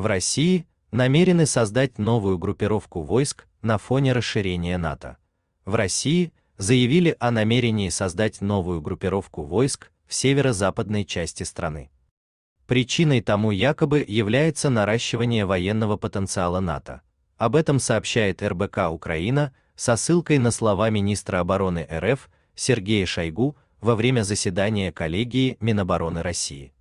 В России намерены создать новую группировку войск на фоне расширения НАТО. В России заявили о намерении создать новую группировку войск в северо-западной части страны. Причиной тому якобы является наращивание военного потенциала НАТО. Об этом сообщает РБК Украина со ссылкой на слова министра обороны РФ Сергея Шойгу во время заседания коллегии Минобороны России.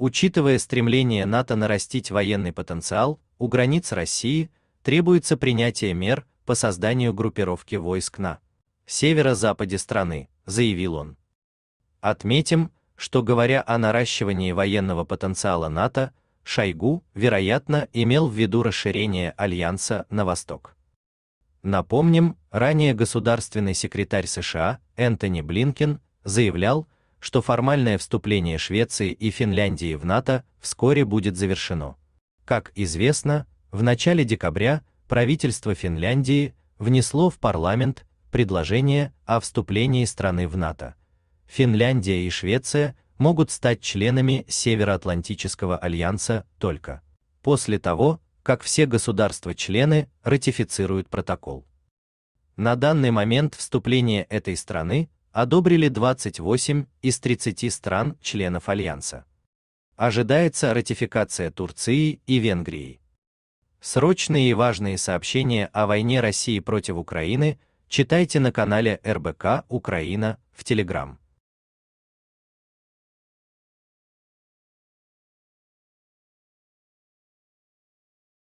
Учитывая стремление НАТО нарастить военный потенциал у границ России, требуется принятие мер по созданию группировки войск на северо-западе страны, заявил он. Отметим, что говоря о наращивании военного потенциала НАТО, Шойгу, вероятно, имел в виду расширение альянса на восток. Напомним, ранее государственный секретарь США Энтони Блинкен заявлял, что формальное вступление Швеции и Финляндии в НАТО вскоре будет завершено. Как известно, в начале декабря правительство Финляндии внесло в парламент предложение о вступлении страны в НАТО. Финляндия и Швеция могут стать членами Североатлантического альянса только после того, как все государства-члены ратифицируют протокол. На данный момент вступление этой страны одобрили 28 из 30 стран-членов Альянса. Ожидается ратификация Турции и Венгрии. Срочные и важные сообщения о войне России против Украины читайте на канале РБК Украина в Телеграм.